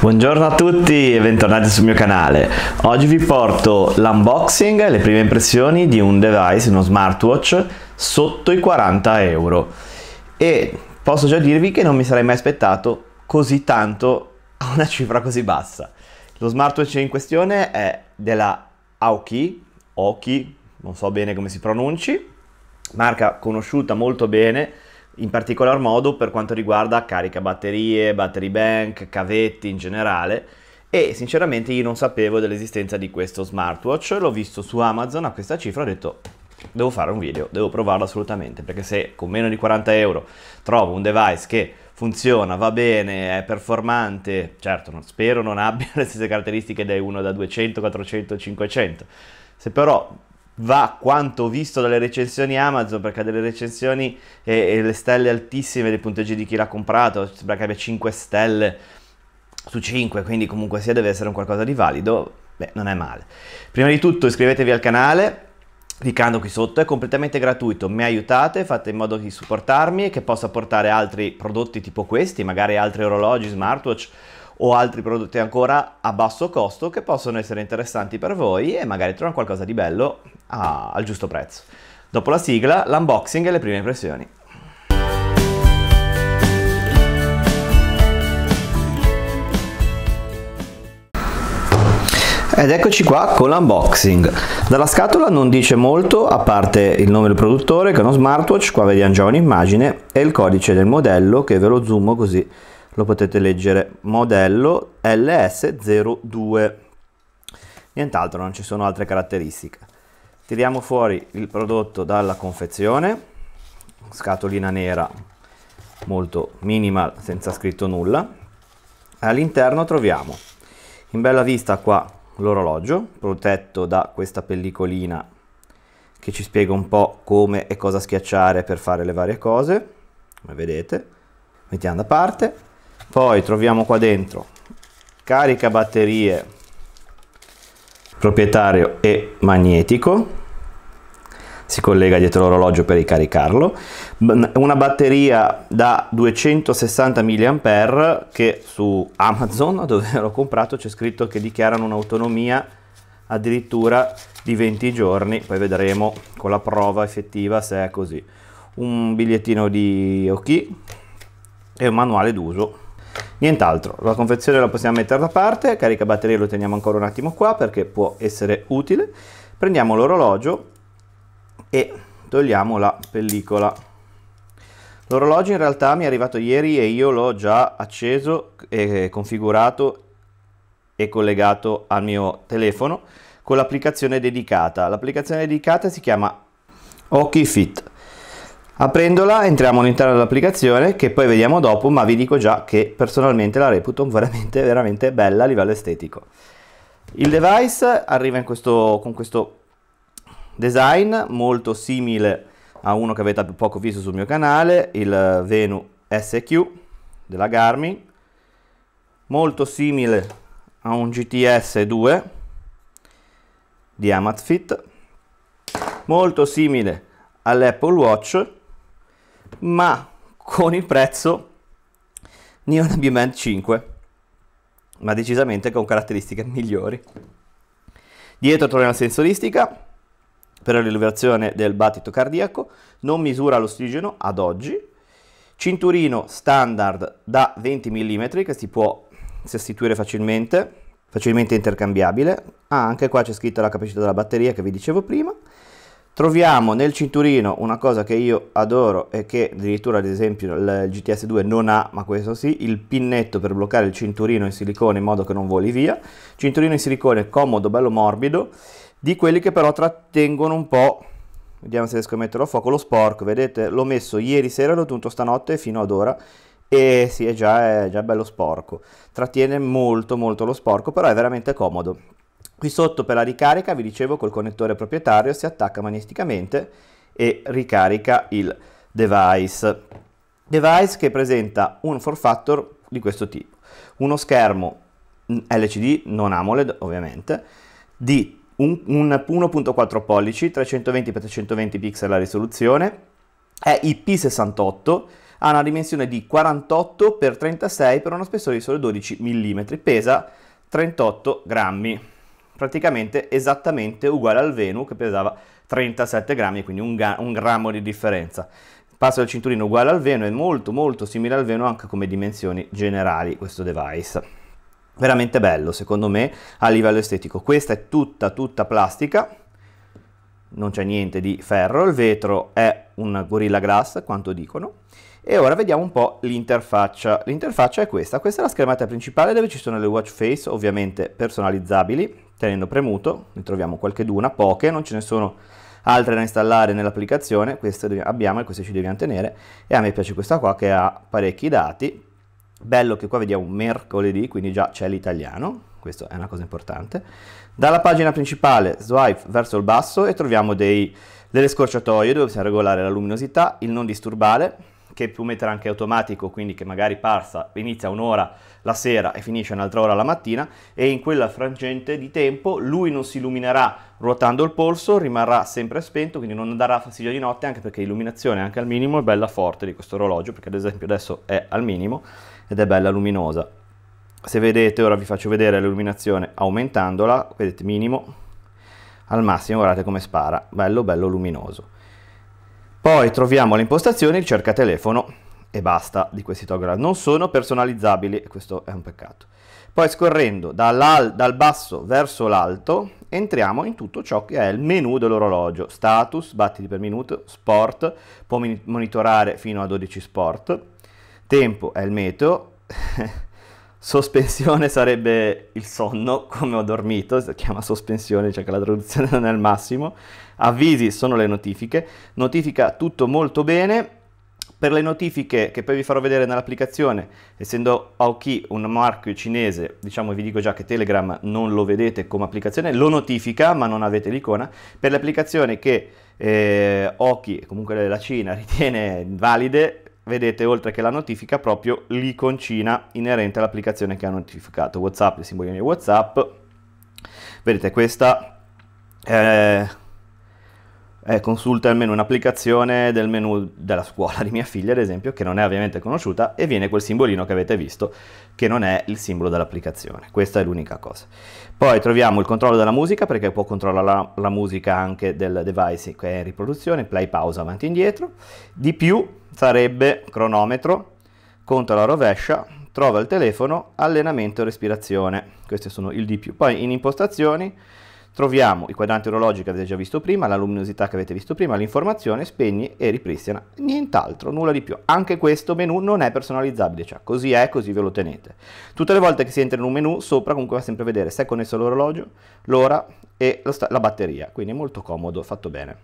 Buongiorno a tutti e bentornati sul mio canale. Oggi vi porto l'unboxing, le prime impressioni di un device, uno smartwatch sotto i 40 euro. E posso già dirvi che non mi sarei mai aspettato così tanto a una cifra così bassa. Lo smartwatch in questione è della Aoki, Oki, non so bene come si pronunci, marca conosciuta molto bene in particolar modo per quanto riguarda carica batterie, battery bank, cavetti in generale e sinceramente io non sapevo dell'esistenza di questo smartwatch, l'ho visto su Amazon a questa cifra e ho detto devo fare un video, devo provarlo assolutamente perché se con meno di 40 euro trovo un device che funziona, va bene, è performante, certo non, spero non abbia le stesse caratteristiche dai uno da 200, 400, 500, se però va quanto visto dalle recensioni Amazon, perché ha delle recensioni e, eh, e le stelle altissime dei punteggi di chi l'ha comprato, sembra che abbia 5 stelle su 5, quindi comunque sia deve essere un qualcosa di valido, beh, non è male. Prima di tutto iscrivetevi al canale, cliccando qui sotto, è completamente gratuito, mi aiutate, fate in modo di supportarmi e che possa portare altri prodotti tipo questi, magari altri orologi, smartwatch o altri prodotti ancora a basso costo che possono essere interessanti per voi e magari trovano qualcosa di bello ah, al giusto prezzo. Dopo la sigla, l'unboxing e le prime impressioni. Ed eccoci qua con l'unboxing. Dalla scatola non dice molto, a parte il nome del produttore che è uno smartwatch, qua vediamo già un'immagine, e il codice del modello che ve lo zoom così lo potete leggere, modello LS02. Nient'altro, non ci sono altre caratteristiche tiriamo fuori il prodotto dalla confezione scatolina nera molto minimal senza scritto nulla all'interno troviamo in bella vista qua l'orologio protetto da questa pellicolina che ci spiega un po' come e cosa schiacciare per fare le varie cose come vedete mettiamo da parte poi troviamo qua dentro carica batterie proprietario e magnetico, si collega dietro l'orologio per ricaricarlo, una batteria da 260 mAh che su Amazon, dove l'ho comprato, c'è scritto che dichiarano un'autonomia addirittura di 20 giorni, poi vedremo con la prova effettiva se è così. Un bigliettino di OK e un manuale d'uso Nient'altro, la confezione la possiamo mettere da parte, carica batteria lo teniamo ancora un attimo qua perché può essere utile. Prendiamo l'orologio e togliamo la pellicola. L'orologio in realtà mi è arrivato ieri e io l'ho già acceso e configurato e collegato al mio telefono con l'applicazione dedicata. L'applicazione dedicata si chiama OkiFit. Aprendola entriamo all'interno dell'applicazione che poi vediamo dopo, ma vi dico già che personalmente la reputo veramente, veramente bella a livello estetico. Il device arriva questo, con questo design molto simile a uno che avete poco visto sul mio canale, il Venu SQ della Garmin, molto simile a un GTS 2 di Amazfit, molto simile all'Apple Watch ma con il prezzo Neon Ambient 5 ma decisamente con caratteristiche migliori dietro troviamo la sensoristica per l'elevazione del battito cardiaco non misura l'ossigeno ad oggi cinturino standard da 20 mm che si può sostituire facilmente facilmente intercambiabile ah, anche qua c'è scritto la capacità della batteria che vi dicevo prima Troviamo nel cinturino una cosa che io adoro e che addirittura ad esempio il GTS 2 non ha, ma questo sì, il pinnetto per bloccare il cinturino in silicone in modo che non voli via. Cinturino in silicone comodo, bello morbido, di quelli che però trattengono un po', vediamo se riesco a metterlo a fuoco, lo sporco, vedete? L'ho messo ieri sera, l'ho tenuto stanotte fino ad ora e sì, è è già bello sporco. Trattiene molto molto lo sporco, però è veramente comodo Qui sotto per la ricarica, vi dicevo, col connettore proprietario si attacca magneticamente e ricarica il device. Device che presenta un form factor di questo tipo. Uno schermo mm, LCD, non AMOLED ovviamente, di 1.4 pollici, 320x320 pixel la risoluzione, è IP68, ha una dimensione di 48x36 per uno spessore di solo 12 mm, pesa 38 grammi praticamente esattamente uguale al Venu che pesava 37 grammi, quindi un, ga- un grammo di differenza. Il passo del cinturino uguale al Venu è molto molto simile al Venu anche come dimensioni generali questo device. Veramente bello secondo me a livello estetico. Questa è tutta tutta plastica, non c'è niente di ferro, il vetro è un Gorilla Glass, quanto dicono. E ora vediamo un po' l'interfaccia. L'interfaccia è questa, questa è la schermata principale dove ci sono le watch face ovviamente personalizzabili tenendo premuto, ne troviamo qualche d'una, poche, non ce ne sono altre da installare nell'applicazione, queste abbiamo e queste ci dobbiamo tenere e a me piace questa qua che ha parecchi dati, bello che qua vediamo mercoledì, quindi già c'è l'italiano, questa è una cosa importante. Dalla pagina principale swipe verso il basso e troviamo dei, delle scorciatoie dove possiamo regolare la luminosità, il non disturbare, che piumetterà anche automatico, quindi che magari parsa, inizia un'ora la sera e finisce un'altra ora la mattina e in quella frangente di tempo lui non si illuminerà ruotando il polso, rimarrà sempre spento, quindi non darà fastidio di notte anche perché l'illuminazione anche al minimo è bella forte di questo orologio, perché ad esempio adesso è al minimo ed è bella luminosa. Se vedete, ora vi faccio vedere l'illuminazione aumentandola, vedete minimo, al massimo guardate come spara, bello bello luminoso. Poi troviamo le impostazioni, ricerca telefono e basta di questi toggle. Non sono personalizzabili e questo è un peccato. Poi scorrendo dal basso verso l'alto entriamo in tutto ciò che è il menu dell'orologio. Status, battiti per minuto, sport, può monitorare fino a 12 sport. Tempo è il meteo. Sospensione sarebbe il sonno, come ho dormito, si chiama sospensione, cioè che la traduzione non è al massimo. Avvisi sono le notifiche, notifica tutto molto bene. Per le notifiche che poi vi farò vedere nell'applicazione, essendo Aoki un marchio cinese, diciamo vi dico già che Telegram non lo vedete come applicazione, lo notifica ma non avete l'icona. Per le applicazioni che eh, Oki, comunque la Cina, ritiene valide, vedete oltre che la notifica proprio l'iconcina inerente all'applicazione che ha notificato. WhatsApp, il simbolino di WhatsApp. Vedete questa... Eh, eh, consulta almeno un'applicazione del menu della scuola di mia figlia, ad esempio, che non è ovviamente conosciuta, e viene quel simbolino che avete visto, che non è il simbolo dell'applicazione. Questa è l'unica cosa. Poi troviamo il controllo della musica, perché può controllare la, la musica anche del device che è in riproduzione, play, pausa, avanti e indietro. Di più sarebbe cronometro, conto alla rovescia, trova il telefono, allenamento e respirazione. Questi sono il di più. Poi in impostazioni troviamo i quadranti orologici che avete già visto prima, la luminosità che avete visto prima, l'informazione, spegni e ripristina, nient'altro, nulla di più. Anche questo menu non è personalizzabile, cioè così è, così ve lo tenete. Tutte le volte che si entra in un menu, sopra comunque va sempre a vedere se è connesso all'orologio, l'ora e la batteria, quindi è molto comodo, fatto bene.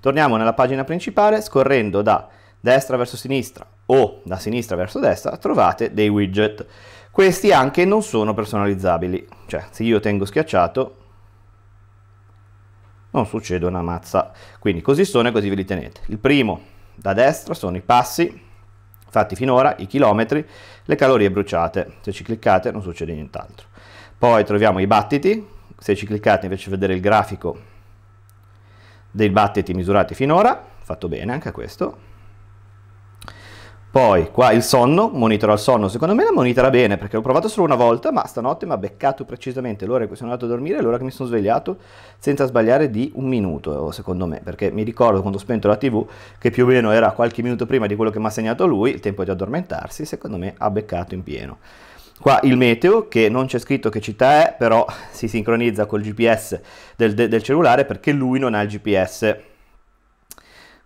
Torniamo nella pagina principale, scorrendo da destra verso sinistra o da sinistra verso destra, trovate dei widget. Questi anche non sono personalizzabili, cioè se io tengo schiacciato non succede una mazza. Quindi così sono e così ve li tenete. Il primo da destra sono i passi fatti finora, i chilometri, le calorie bruciate. Se ci cliccate non succede nient'altro. Poi troviamo i battiti, se ci cliccate invece vedere il grafico dei battiti misurati finora, fatto bene anche questo, poi qua il sonno, monitora il sonno, secondo me la monitora bene perché l'ho provato solo una volta, ma stanotte mi ha beccato precisamente l'ora in cui sono andato a dormire e l'ora che mi sono svegliato senza sbagliare di un minuto, secondo me, perché mi ricordo quando ho spento la TV che più o meno era qualche minuto prima di quello che mi ha segnato lui, il tempo di addormentarsi, secondo me ha beccato in pieno. Qua il meteo, che non c'è scritto che città è, però si sincronizza col GPS del, del cellulare perché lui non ha il GPS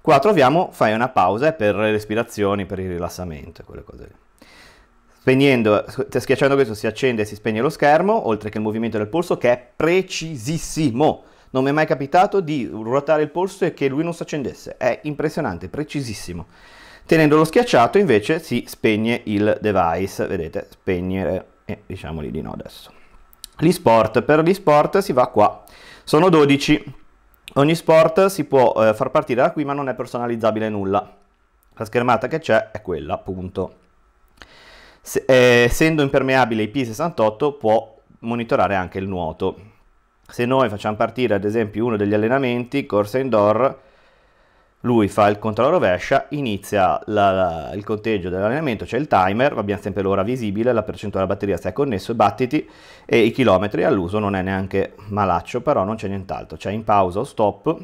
Qua troviamo fai una pausa per le respirazioni, per il rilassamento e quelle cose lì. Spegnendo, schiacciando questo si accende e si spegne lo schermo, oltre che il movimento del polso che è precisissimo. Non mi è mai capitato di ruotare il polso e che lui non si accendesse. È impressionante, precisissimo. Tenendolo schiacciato invece si spegne il device, vedete, spegnere e diciamoli di no adesso. Gli sport, per gli sport si va qua. Sono 12 Ogni sport si può eh, far partire da qui ma non è personalizzabile nulla. La schermata che c'è è quella, punto. Se, eh, essendo impermeabile ip 68 può monitorare anche il nuoto. Se noi facciamo partire ad esempio uno degli allenamenti, corsa indoor, lui fa il controllo rovescia, inizia la, la, il conteggio dell'allenamento, c'è cioè il timer, abbiamo sempre l'ora visibile, la percentuale della batteria è connesso battiti e i chilometri all'uso non è neanche malaccio, però non c'è nient'altro, c'è in pausa o stop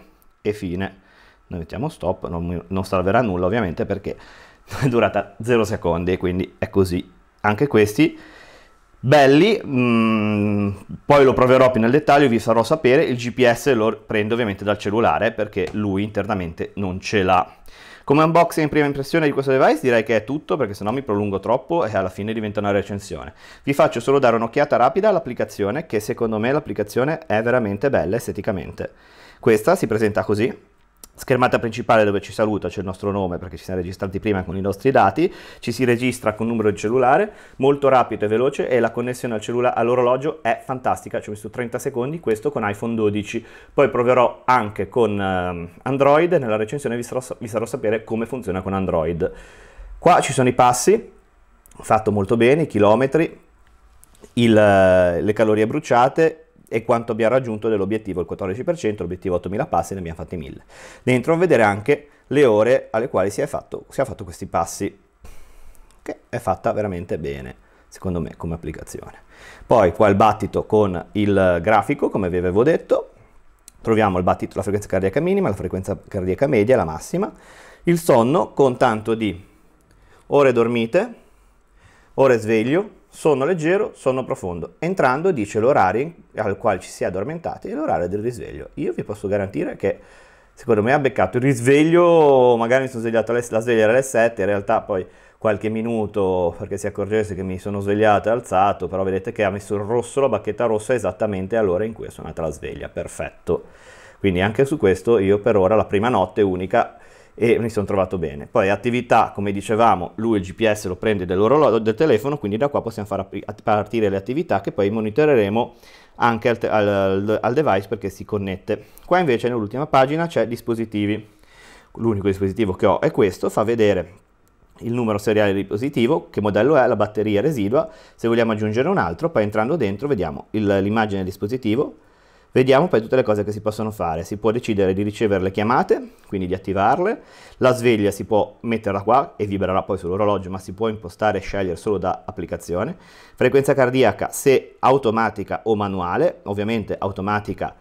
e fine. Noi mettiamo stop, non, non salverà nulla ovviamente perché è durata 0 secondi, quindi è così. Anche questi belli, mm, poi lo proverò più nel dettaglio, vi farò sapere, il GPS lo prendo ovviamente dal cellulare perché lui internamente non ce l'ha. Come unboxing in prima impressione di questo device direi che è tutto perché sennò mi prolungo troppo e alla fine diventa una recensione. Vi faccio solo dare un'occhiata rapida all'applicazione che secondo me l'applicazione è veramente bella esteticamente. Questa si presenta così, schermata principale dove ci saluta, c'è il nostro nome perché ci siamo registrati prima con i nostri dati, ci si registra con numero di cellulare, molto rapido e veloce e la connessione al cellulare all'orologio è fantastica, ci ho messo 30 secondi, questo con iPhone 12, poi proverò anche con ehm, Android, nella recensione vi sarò, vi sarò sapere come funziona con Android. Qua ci sono i passi, fatto molto bene, i chilometri, il, le calorie bruciate e quanto abbiamo raggiunto dell'obiettivo, il 14%, l'obiettivo 8000 passi, ne abbiamo fatti 1000. Dentro vedere anche le ore alle quali si è fatto, si è fatto questi passi, che è fatta veramente bene secondo me come applicazione. Poi qua il battito con il grafico, come vi avevo detto, troviamo il battito, la frequenza cardiaca minima, la frequenza cardiaca media, la massima, il sonno con tanto di ore dormite, ore sveglio, sonno leggero, sonno profondo. Entrando dice l'orario al quale ci si è addormentati e l'orario del risveglio. Io vi posso garantire che secondo me ha beccato il risveglio, magari mi sono svegliato alle, la sveglia era alle 7, in realtà poi qualche minuto perché si accorgesse che mi sono svegliato e alzato, però vedete che ha messo il rosso, la bacchetta rossa esattamente all'ora in cui è suonata la sveglia, perfetto. Quindi anche su questo io per ora la prima notte unica e mi sono trovato bene. Poi attività, come dicevamo, lui il GPS lo prende dell'orologio del telefono, quindi da qua possiamo far partire le attività che poi monitoreremo anche al, al, al device perché si connette. Qua invece nell'ultima pagina c'è dispositivi. L'unico dispositivo che ho è questo, fa vedere il numero seriale del dispositivo, che modello è, la batteria residua, se vogliamo aggiungere un altro, poi entrando dentro vediamo l'immagine del dispositivo, Vediamo poi tutte le cose che si possono fare. Si può decidere di ricevere le chiamate, quindi di attivarle. La sveglia si può metterla qua e vibrerà poi sull'orologio, ma si può impostare e scegliere solo da applicazione. Frequenza cardiaca se automatica o manuale, ovviamente automatica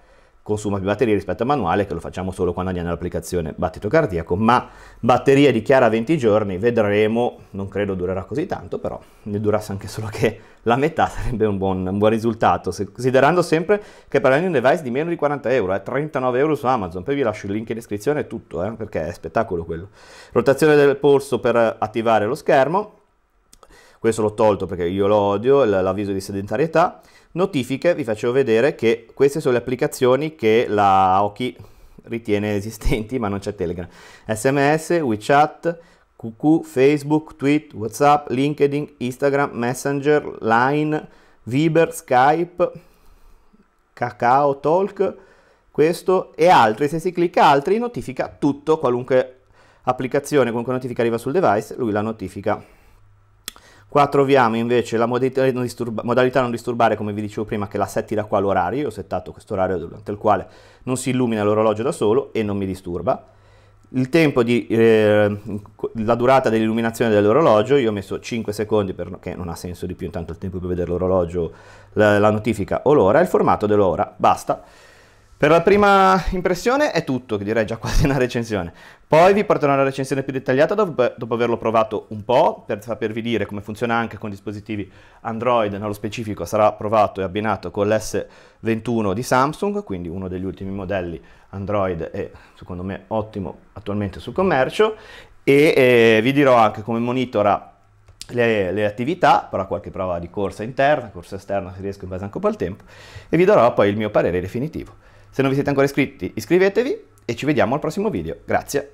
consuma più batterie rispetto al manuale, che lo facciamo solo quando andiamo all'applicazione battito cardiaco, ma batteria dichiara 20 giorni, vedremo, non credo durerà così tanto, però ne durasse anche solo che la metà sarebbe un buon, un buon risultato, se, considerando sempre che parliamo di un device di meno di 40 euro, eh, 39 euro su Amazon, poi vi lascio il link in descrizione e tutto, eh, perché è spettacolo quello. Rotazione del polso per attivare lo schermo, questo l'ho tolto perché io lo odio, l'avviso di sedentarietà, Notifiche, vi faccio vedere che queste sono le applicazioni che la Oki ritiene esistenti, ma non c'è Telegram. SMS, WeChat, QQ, Facebook, Tweet, WhatsApp, LinkedIn, Instagram, Messenger, Line, Viber, Skype, Kakao Talk, questo e altri. Se si clicca altri notifica tutto, qualunque applicazione, qualunque notifica arriva sul device, lui la notifica. Qua troviamo invece la modalità eh, non, modalità non, disturbare, come vi dicevo prima, che la setti da qua l'orario, io ho settato questo orario durante il quale non si illumina l'orologio da solo e non mi disturba. Il tempo di, eh, la durata dell'illuminazione dell'orologio, io ho messo 5 secondi perché non ha senso di più, intanto il tempo per vedere l'orologio, la, la notifica o l'ora, il formato dell'ora, basta. Per la prima impressione è tutto, direi già quasi una recensione. Poi vi porterò una recensione più dettagliata dopo, dopo averlo provato un po', per sapervi dire come funziona anche con dispositivi Android, nello specifico sarà provato e abbinato con l'S21 di Samsung, quindi uno degli ultimi modelli Android e secondo me ottimo attualmente sul commercio, e eh, vi dirò anche come monitora le, le, attività, però qualche prova di corsa interna, corsa esterna se riesco in base anche un po' al tempo, e vi darò poi il mio parere definitivo. Se non vi siete ancora iscritti, iscrivetevi e ci vediamo al prossimo video. Grazie.